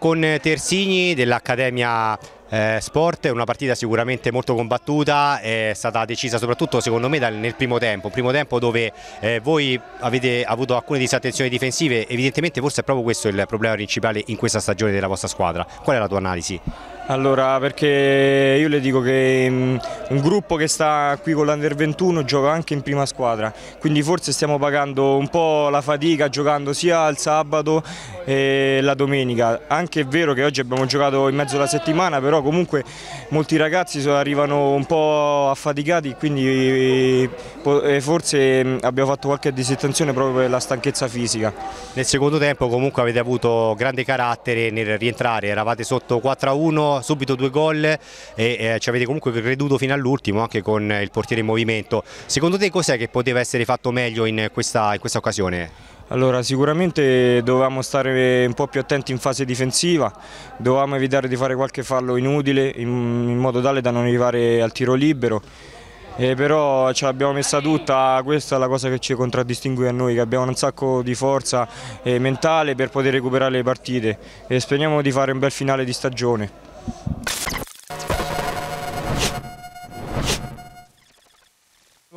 Con Tersini dell'Accademia eh, Sport, una partita sicuramente molto combattuta, è stata decisa soprattutto secondo me nel primo tempo, un primo tempo dove eh, voi avete avuto alcune disattenzioni difensive, evidentemente forse è proprio questo il problema principale in questa stagione della vostra squadra, qual è la tua analisi? Allora, perché io le dico che mm, un gruppo che sta qui con l'Under 21 gioca anche in prima squadra, quindi forse stiamo pagando un po' la fatica giocando sia il sabato e la domenica. Anche è vero che oggi abbiamo giocato in mezzo alla settimana, però comunque molti ragazzi arrivano un po' affaticati, quindi eh, eh, forse mm, abbiamo fatto qualche disattenzione proprio per la stanchezza fisica. Nel secondo tempo comunque avete avuto grande carattere nel rientrare, eravate sotto 4-1, subito due gol e eh, ci avete comunque creduto fino all'ultimo anche con il portiere in movimento. Secondo te cos'è che poteva essere fatto meglio in questa, in questa occasione? Allora, sicuramente dovevamo stare un po' più attenti in fase difensiva, dovevamo evitare di fare qualche fallo inutile in, in modo tale da non arrivare al tiro libero. E eh, però ce l'abbiamo messa tutta, questa è la cosa che ci contraddistingue a noi, che abbiamo un sacco di forza eh, mentale per poter recuperare le partite e speriamo di fare un bel finale di stagione.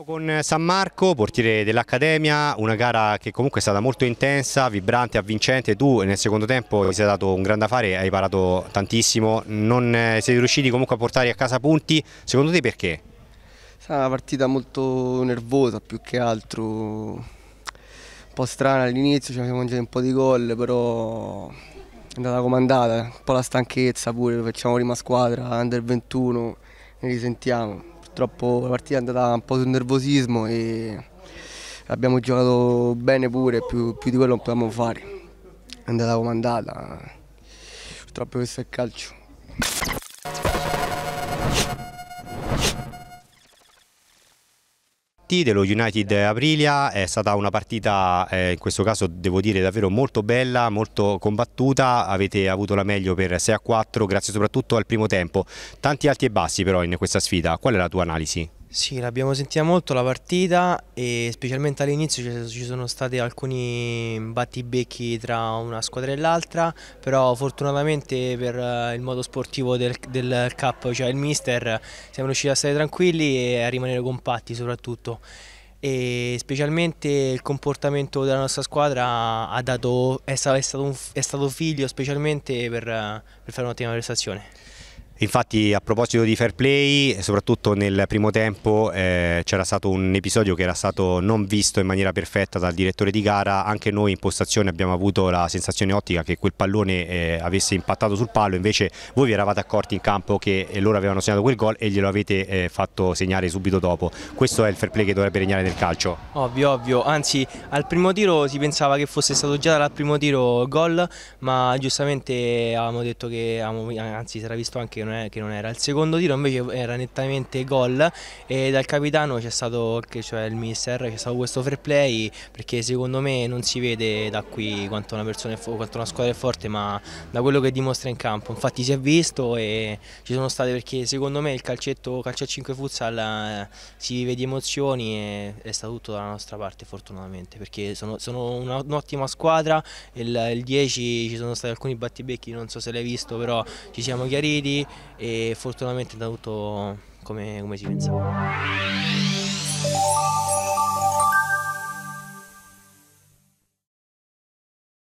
con eh, San Marco, portiere dell'Accademia, una gara che comunque è stata molto intensa, vibrante, avvincente, tu nel secondo tempo ti sei dato un grande affare, hai parato tantissimo, non eh, sei riusciti comunque a portare a casa punti, secondo te perché? È stata una partita molto nervosa più che altro, un po' strana all'inizio, ci abbiamo mangiato un po' di gol, però è andata comandata, un po' la stanchezza pure, facciamo prima squadra, under 21, ne risentiamo purtroppo la partita è andata un po' sul nervosismo e abbiamo giocato bene pure, più, più di quello non potevamo fare. È andata comandata, purtroppo questo è il calcio. partite, lo United Aprilia è stata una partita eh, in questo caso devo dire davvero molto bella, molto combattuta, avete avuto la meglio per 6 a 4 grazie soprattutto al primo tempo, tanti alti e bassi però in questa sfida, qual è la tua analisi? Sì, l'abbiamo sentita molto la partita e specialmente all'inizio ci sono stati alcuni battibecchi tra una squadra e l'altra, però fortunatamente per eh, il modo sportivo del, del Cup, cioè il mister, siamo riusciti a stare tranquilli e a rimanere compatti soprattutto. E specialmente il comportamento della nostra squadra dato, è, stato, è, stato figlio specialmente per, per fare un'ottima prestazione. Infatti a proposito di fair play, soprattutto nel primo tempo eh, c'era stato un episodio che era stato non visto in maniera perfetta dal direttore di gara, anche noi in postazione abbiamo avuto la sensazione ottica che quel pallone eh, avesse impattato sul palo, invece voi vi eravate accorti in campo che eh, loro avevano segnato quel gol e glielo avete eh, fatto segnare subito dopo. Questo è il fair play che dovrebbe regnare nel calcio. Ovvio, ovvio, anzi al primo tiro si pensava che fosse stato già dal primo tiro gol, ma giustamente avevamo detto che anzi si era visto anche che non è, che non era. Il secondo tiro invece era nettamente gol e dal capitano c'è stato, cioè il mister, c'è stato questo fair play perché secondo me non si vede da qui quanto una, persona, quanto una squadra è forte ma da quello che dimostra in campo. Infatti si è visto e ci sono state perché secondo me il calcetto, calcio a 5 futsal eh, si vive di emozioni e è stato tutto dalla nostra parte fortunatamente perché sono, sono un'ottima squadra, il, il 10 ci sono stati alcuni battibecchi, non so se l'hai visto però ci siamo chiariti, e fortunatamente è andato tutto come, come si pensava.